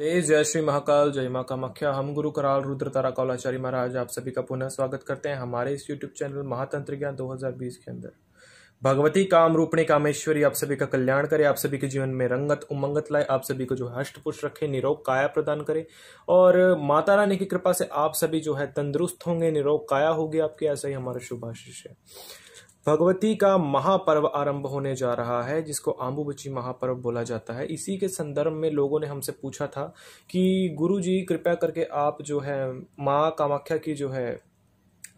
जय श्री महाकाल जय माँ मख्या हम गुरु कराल रुद्र तारा कौलाचारी महाराज आप सभी का पुनः स्वागत करते हैं हमारे इस यूट्यूब चैनल महातंत्र ज्ञान 2020 के अंदर भगवती काम रूपणी कामेश्वरी आप सभी का कल्याण करे आप सभी के जीवन में रंगत उमंगत लाए आप सभी को जो है हष्ट पुष्ट रखे निरोग काया प्रदान करे और माता रानी की कृपा से आप सभी जो है तंदुरुस्त होंगे निरोग काया होगी आपके ऐसा ही हमारा शुभ आशीष है भगवती का महापर्व आरंभ होने जा रहा है जिसको आंबूबची महापर्व बोला जाता है इसी के संदर्भ में लोगों ने हमसे पूछा था कि गुरु जी कृपया करके आप जो है माँ कामाख्या की जो है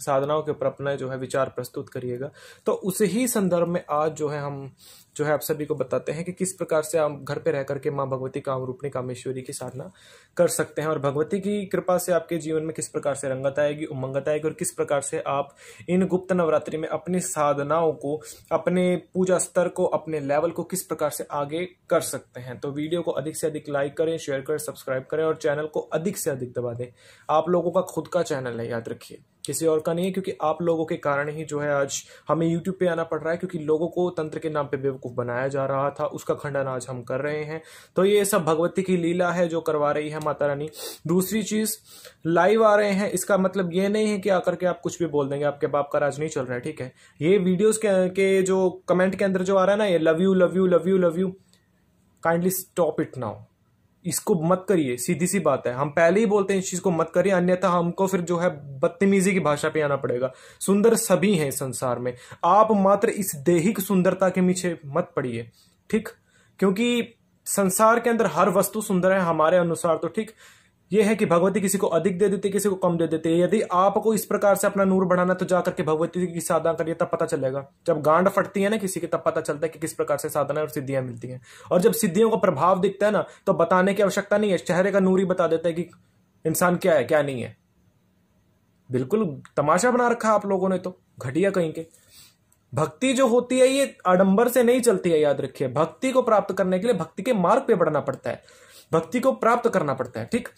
साधनाओं के ऊपर अपना जो है विचार प्रस्तुत करिएगा तो उस ही संदर्भ में आज जो है हम जो है आप सभी को बताते हैं कि किस प्रकार से आप घर पे रह करके माँ भगवती काम रूपणी कामेश्वरी की साधना कर सकते हैं और भगवती की कृपा से आपके जीवन में किस प्रकार से रंगत आएगी उमंगत आएगी और किस प्रकार से आप इन गुप्त नवरात्रि में अपनी साधनाओं को अपने पूजा स्तर को अपने लेवल को किस प्रकार से आगे कर सकते हैं तो वीडियो को अधिक से अधिक लाइक करें शेयर करें सब्सक्राइब करें और चैनल को अधिक से अधिक दबा दें आप लोगों का खुद का चैनल है याद रखिए किसी और का नहीं है क्योंकि आप लोगों के कारण ही जो है आज हमें यूट्यूब पे आना पड़ रहा है क्योंकि लोगों को तंत्र के नाम पे बेवकूफ़ बनाया जा रहा था उसका खंडन आज हम कर रहे हैं तो ये सब भगवती की लीला है जो करवा रही है माता रानी दूसरी चीज़ लाइव आ रहे हैं इसका मतलब ये नहीं है कि आकर के आप कुछ भी बोल देंगे आपके बाप का राज नहीं चल रहा है ठीक है ये वीडियोज़ के, के जो कमेंट के अंदर जो आ रहा है ना ये love you love you love you love you kindly stop it now इसको मत करिए सीधी सी बात है हम पहले ही बोलते हैं इस चीज़ को मत करिए अन्यथा हमको फिर जो है बदतमीजी की भाषा पे आना पड़ेगा सुंदर सभी हैं संसार में आप मात्र इस देहिक सुंदरता के पीछे मत पड़िए ठीक क्योंकि संसार के अंदर हर वस्तु सुंदर है हमारे अनुसार तो ठीक यह है कि भगवती किसी को अधिक दे देती है किसी को कम दे देती है यदि आपको इस प्रकार से अपना नूर बढ़ाना तो जाकर के भगवती की साधना करिए तब पता चलेगा जब गांड फटती है ना किसी की तब पता चलता है कि किस प्रकार से साधना और सिद्धियां मिलती हैं और जब सिद्धियों का प्रभाव दिखता है ना तो बताने की आवश्यकता नहीं है चेहरे का नूर ही बता देता है कि इंसान क्या है क्या नहीं है बिल्कुल तमाशा बना रखा आप लोगों ने तो घटिया कहीं के भक्ति जो होती है ये आडंबर से नहीं चलती है याद रखिए भक्ति को प्राप्त करने के लिए भक्ति के मार्ग पे बढ़ना पड़ता है भक्ति को प्राप्त करना पड़ता है ठीक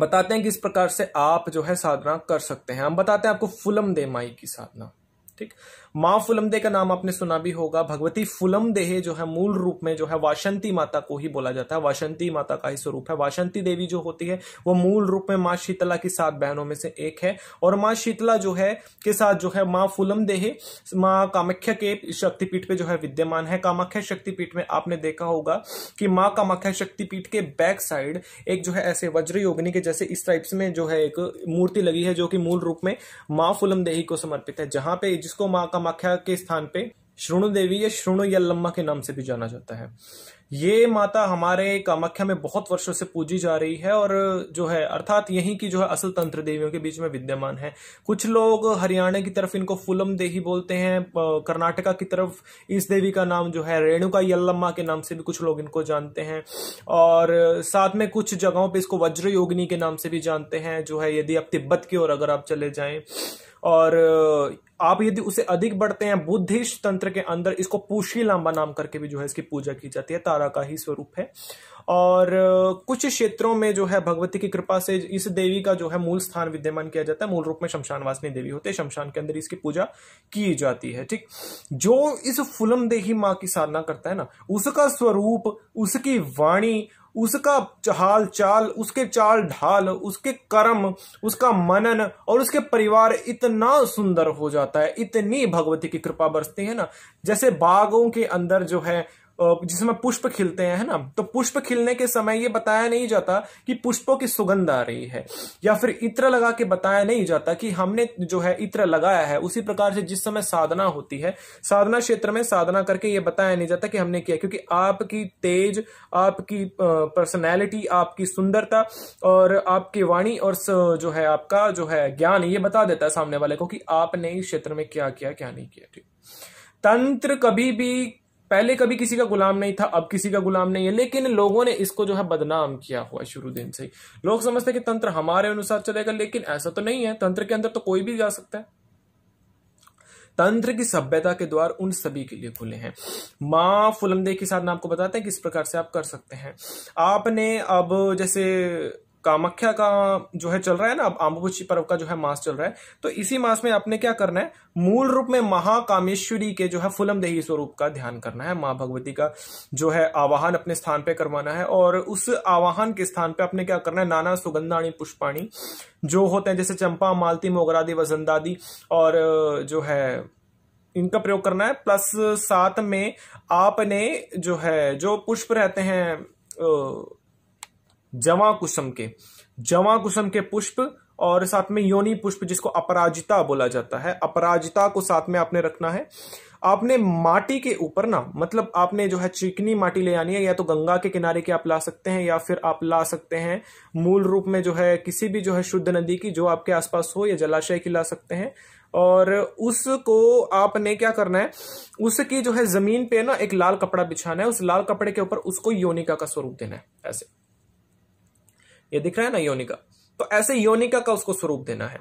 बताते हैं किस प्रकार से आप जो है साधना कर सकते हैं हम बताते हैं आपको फुलम देमाई की साधना ठीक माँ फुलमदे का नाम आपने सुना भी होगा भगवती फुलमदेह जो है मूल रूप में जो है वाशंती माता को ही बोला जाता है वाशंती माता का ही स्वरूप है वाशंती देवी जो होती है वो मूल रूप में माँ शीतला की सात बहनों में से एक है और माँ शीतला जो है के साथ जो है माँ फुलमदेह माँ कामाख्या के शक्तिपीठ पे जो है विद्यमान है कामाख्या शक्तिपीठ में आपने देखा होगा कि माँ कामाख्या शक्तिपीठ के बैक साइड एक जो है ऐसे वज्र योगनी के जैसे इस टाइप्स में जो है एक मूर्ति लगी है जो कि मूल रूप में माँ फुलमदेही को समर्पित है जहां पे जिसको माँ का कामाख्या के स्थान पे श्रोणु देवी या श्रोणु यल्लम्मा के नाम से भी जाना जाता है ये माता हमारे कामाख्या में बहुत वर्षों से पूजी जा रही है और जो है अर्थात यही की जो है असल तंत्र देवियों के बीच में विद्यमान है कुछ लोग हरियाणा की तरफ इनको फुलम देही बोलते हैं कर्नाटका की तरफ इस देवी का नाम जो है रेणुका यल्लम्मा के नाम से भी कुछ लोग इनको जानते हैं और साथ में कुछ जगहों पर इसको वज्र योगिनी के नाम से भी जानते हैं जो है यदि आप तिब्बत की ओर अगर आप चले जाएं और आप यदि उसे अधिक बढ़ते हैं बुद्धिस्ट तंत्र के अंदर इसको पूशी लांबा नाम करके भी जो है इसकी पूजा की जाती है तारा का ही स्वरूप है और कुछ क्षेत्रों में जो है भगवती की कृपा से इस देवी का जो है मूल स्थान विद्यमान किया जाता है मूल रूप में शमशानवासिनी देवी होते हैं शमशान के अंदर इसकी पूजा की जाती है ठीक जो इस फुलम देही माँ की साधना करता है ना उसका स्वरूप उसकी वाणी उसका चाल चाल उसके चाल ढाल उसके कर्म उसका मनन और उसके परिवार इतना सुंदर हो जाता है इतनी भगवती की कृपा बरसती है ना जैसे बागों के अंदर जो है जिसमें पुष्प खिलते हैं ना तो पुष्प खिलने के समय ये बताया नहीं जाता कि पुष्पों की सुगंध आ रही है या फिर इत्र लगा के बताया नहीं जाता कि हमने जो है इत्र लगाया है उसी प्रकार से जिस समय साधना होती है साधना क्षेत्र में साधना करके ये बताया नहीं जाता कि हमने किया क्योंकि आपकी तेज आपकी पर्सनैलिटी आपकी सुंदरता और आपकी वाणी और जो है आपका जो है ज्ञान ये बता देता है सामने वाले को कि आपने इस क्षेत्र में क्या किया क्या नहीं किया ठीक तंत्र कभी भी पहले कभी किसी का गुलाम नहीं था अब किसी का गुलाम नहीं है लेकिन लोगों ने इसको जो है बदनाम किया हुआ शुरू दिन से ही लोग समझते कि तंत्र हमारे अनुसार चलेगा लेकिन ऐसा तो नहीं है तंत्र के अंदर तो कोई भी जा सकता है तंत्र की सभ्यता के द्वार उन सभी के लिए खुले हैं माँ फुलंदे के साथ ना आपको बताते हैं किस प्रकार से आप कर सकते हैं आपने अब जैसे कामाख्या का जो है चल रहा है ना अब पर्व का जो है मास चल रहा है तो इसी मास में आपने क्या करना है मूल रूप में महाकामेश्वरी के जो है फुलम देही स्वरूप का ध्यान करना है माँ भगवती का जो है आवाहन अपने स्थान पे करवाना है और उस आवाहन के स्थान पे आपने क्या करना है नाना सुगंधाणी पुष्पाणी जो होते हैं जैसे चंपा मालती मोगरादी वजंदादी और जो है इनका प्रयोग करना है प्लस साथ में आपने जो है जो पुष्प रहते हैं जवा कुसुम के जवा कुसुम के पुष्प और साथ में योनि पुष्प जिसको अपराजिता बोला जाता है अपराजिता को साथ में आपने रखना है आपने माटी के ऊपर ना मतलब आपने जो है चिकनी माटी ले आनी है या तो गंगा के किनारे की आप ला सकते हैं या फिर आप ला सकते हैं मूल रूप में जो है किसी भी जो है शुद्ध नदी की जो आपके आसपास हो या जलाशय की ला सकते हैं और उसको आपने क्या करना है उसकी जो है जमीन पे ना एक लाल कपड़ा बिछाना है उस लाल कपड़े के ऊपर उसको योनिका का स्वरूप देना है ऐसे ये दिख रहा है ना योनिका तो ऐसे योनिका का उसको स्वरूप देना है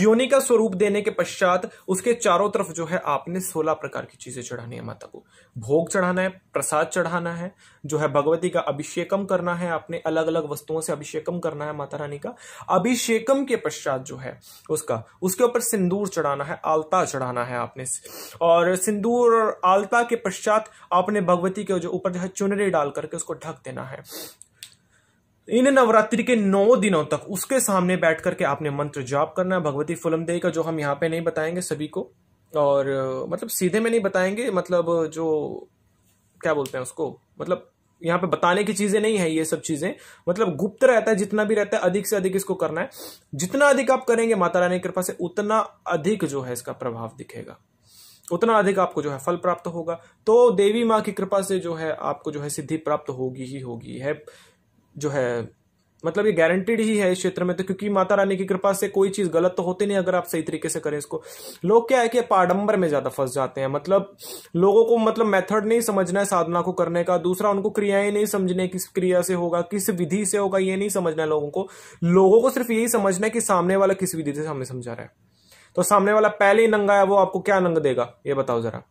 योनिका स्वरूप देने के पश्चात उसके चारों तरफ जो है आपने सोलह प्रकार की चीजें चढ़ानी है माता को भोग चढ़ाना है प्रसाद चढ़ाना है जो है भगवती का अभिषेकम करना है आपने अलग अलग वस्तुओं से अभिषेकम करना है माता रानी का अभिषेकम के पश्चात जो है उसका उसके ऊपर सिंदूर चढ़ाना है आलता चढ़ाना है आपने और सिंदूर और आलता के पश्चात आपने भगवती के जो ऊपर जो है चुनरी डाल करके उसको ढक देना है इन नवरात्रि के नौ दिनों तक उसके सामने बैठ करके आपने मंत्र जाप करना है भगवती देवी का जो हम यहाँ पे नहीं बताएंगे सभी को और मतलब सीधे में नहीं बताएंगे मतलब जो क्या बोलते हैं उसको मतलब यहाँ पे बताने की चीजें नहीं है ये सब चीजें मतलब गुप्त रहता है जितना भी रहता है अधिक से अधिक इसको करना है जितना अधिक आप करेंगे माता रानी की कृपा से उतना अधिक जो है इसका प्रभाव दिखेगा उतना अधिक आपको जो है फल प्राप्त होगा तो देवी माँ की कृपा से जो है आपको जो है सिद्धि प्राप्त होगी ही होगी है जो है मतलब ये गारंटीड ही है इस क्षेत्र में तो क्योंकि माता रानी की कृपा से कोई चीज गलत तो होती नहीं अगर आप सही तरीके से करें इसको लोग क्या है कि पाडंबर में ज्यादा फंस जाते हैं मतलब लोगों को मतलब मेथड नहीं समझना है साधना को करने का दूसरा उनको क्रियाएं नहीं समझने किस क्रिया से होगा किस विधि से होगा ये नहीं समझना है लोगों को लोगों को सिर्फ यही समझना है कि सामने वाला किस विधि से हमें समझा रहा है तो सामने वाला पहले ही नंगा है वो आपको क्या नंग देगा ये बताओ जरा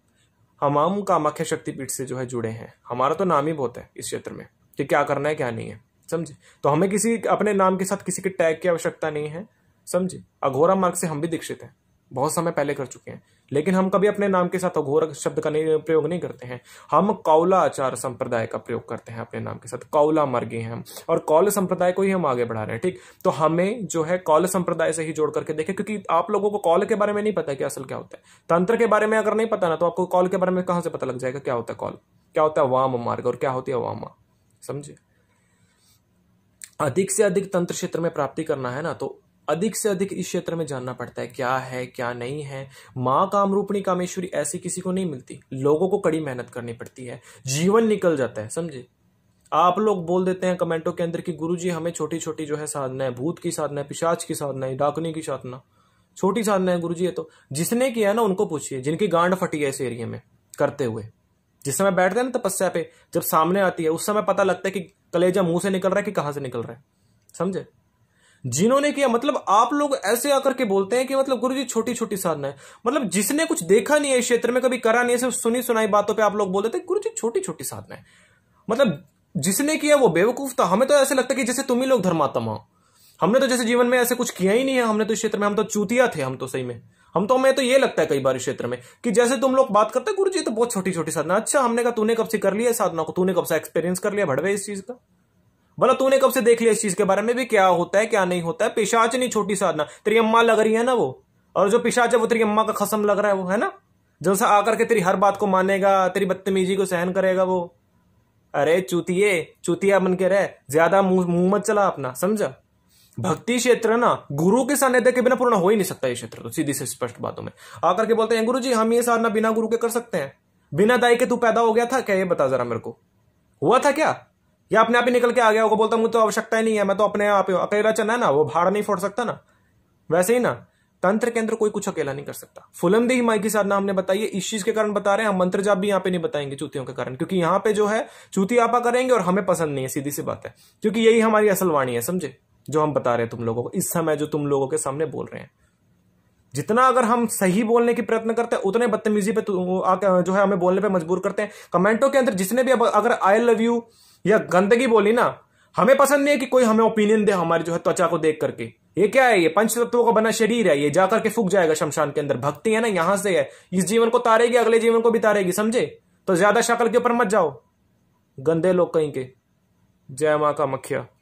हम हम कामाख्या शक्तिपीठ से जो है जुड़े हैं हमारा तो नाम ही बहुत है इस क्षेत्र में कि क्या करना है क्या नहीं है समझे तो हमें किसी अपने नाम के साथ किसी के टैग की आवश्यकता नहीं है समझे अघोरा मार्ग से हम भी दीक्षित हैं बहुत समय पहले कर चुके हैं लेकिन हम कभी अपने नाम के साथ अघोर शब्द का नहीं प्रयोग नहीं करते हैं हम कौला आचार संप्रदाय का प्रयोग करते हैं अपने नाम के साथ कौला मर्गे हैं हम और कौल संप्रदाय को ही हम आगे बढ़ा रहे हैं ठीक तो हमें जो है कौल संप्रदाय से ही जोड़ करके देखें क्योंकि आप लोगों को कौल के बारे में नहीं पता कि असल क्या होता है तंत्र के बारे में अगर नहीं पता ना तो आपको कौल के बारे में कहां से पता लग जाएगा क्या होता है कौल क्या होता है वाम मार्ग और क्या होती है वामा समझे अधिक से अधिक तंत्र क्षेत्र में प्राप्ति करना है ना तो अधिक से अधिक इस क्षेत्र में जानना पड़ता है क्या है क्या नहीं है माँ कामरूपणी कामेश्वरी ऐसी किसी को नहीं मिलती लोगों को कड़ी मेहनत करनी पड़ती है जीवन निकल जाता है समझे आप लोग बोल देते हैं कमेंटों के अंदर कि गुरुजी हमें छोटी छोटी जो है साधना है भूत की साधना है पिशाच की साधना है डाकनी की साधना छोटी साधना है गुरु जी ये तो जिसने किया ना उनको पूछिए जिनकी गांड फटी है इस एरिया में करते हुए जिस समय बैठते हैं ना तपस्या पे जब सामने आती है उस समय पता लगता है कि कलेजा मुंह से निकल रहा है कि कहां से निकल रहा है समझे जिन्होंने किया मतलब आप लोग ऐसे आकर के बोलते हैं कि मतलब गुरु जी छोटी छोटी साधना है मतलब जिसने कुछ देखा नहीं है इस क्षेत्र में कभी करा नहीं है सिर्फ सुनी सुनाई बातों पे आप लोग बोल देते गुरु जी छोटी छोटी साधना है मतलब जिसने किया वो बेवकूफ था हमें तो ऐसे लगता है कि जैसे तुम ही लोग धर्मात्मा हो हमने तो जैसे जीवन में ऐसे कुछ किया ही नहीं है हमने तो इस क्षेत्र में हम तो चूतिया थे हम तो सही में हम तो हमें तो ये लगता है कई बार इस क्षेत्र में कि जैसे तुम लोग बात करते गुरु जी तो बहुत छोटी छोटी साधना अच्छा हमने कहा तूने कब से कर लिया साधना को तूने कब से एक्सपीरियंस कर लिया भड़वे इस चीज का बोला तूने कब से देख लिया इस चीज के बारे में भी क्या होता है क्या नहीं होता है पिशाच नहीं छोटी साधना तेरी अम्मा लग रही है ना वो और जो पिशाच है वो तेरी अम्मा का खसम लग रहा है वो है ना जो सा आकर के तेरी हर बात को मानेगा तेरी बदतमीजी को सहन करेगा वो अरे चूतिए चूतिया बन के रह ज्यादा मुंह मत चला अपना समझा भक्ति क्षेत्र ना गुरु के सानिध्य के बिना पूर्ण हो ही नहीं सकता ये क्षेत्र तो सीधी से स्पष्ट बातों में आकर के बोलते हैं गुरु जी हम ये साधना बिना गुरु के कर सकते हैं बिना दाई के तू पैदा हो गया था क्या ये बता जरा मेरे को हुआ था क्या या अपने आप ही निकल के आ गया होगा बोलता मुझे तो आवश्यकता ही नहीं है मैं तो अपने आप अकेला चना है ना वो भाड़ नहीं फोड़ सकता ना वैसे ही ना तंत्र के अंदर कोई कुछ अकेला नहीं कर सकता फुलंदी ही माई की साधना हमने बताई है इस चीज के कारण बता रहे हैं हम मंत्र जाप भी यहाँ पे नहीं बताएंगे चूतियों के कारण क्योंकि यहाँ पे जो है चूती आपा करेंगे और हमें पसंद नहीं है सीधी सी बात है क्योंकि यही हमारी असल वाणी है समझे जो हम बता रहे हैं तुम लोगों को इस समय जो तुम लोगों के सामने बोल रहे हैं जितना अगर हम सही बोलने की प्रयत्न करते हैं उतने बदतमीजी पे जो है हमें बोलने पे मजबूर करते हैं कमेंटों के अंदर जिसने भी अगर आई लव यू या गंदगी बोली ना हमें पसंद नहीं है कि कोई हमें ओपिनियन दे हमारी जो है त्वचा को देख करके ये क्या है ये पंच तत्वों का बना शरीर है ये जाकर के फूक जाएगा शमशान के अंदर भक्ति है ना यहां से है इस जीवन को तारेगी अगले जीवन को भी तारेगी समझे तो ज्यादा शक्ल के ऊपर मत जाओ गंदे लोग कहीं के जय मां का मखिया